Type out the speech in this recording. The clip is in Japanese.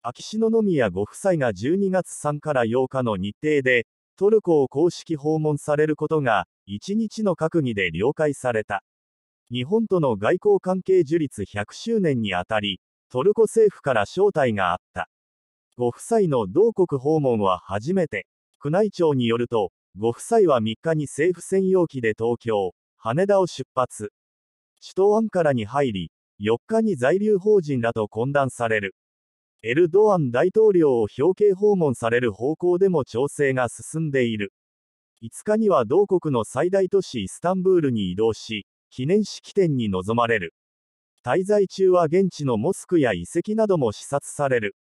秋篠宮ご夫妻が12月3から8日の日程で、トルコを公式訪問されることが、1日の閣議で了解された。日本との外交関係樹立100周年にあたり、トルコ政府から招待があった。ご夫妻の同国訪問は初めて。宮内庁によると、ご夫妻は3日に政府専用機で東京、羽田を出発。首都アンカラに入り、4日に在留邦人らと懇談される。エルドアン大統領を表敬訪問される方向でも調整が進んでいる。5日には同国の最大都市イスタンブールに移動し、記念式典に臨まれる。滞在中は現地のモスクや遺跡なども視察される。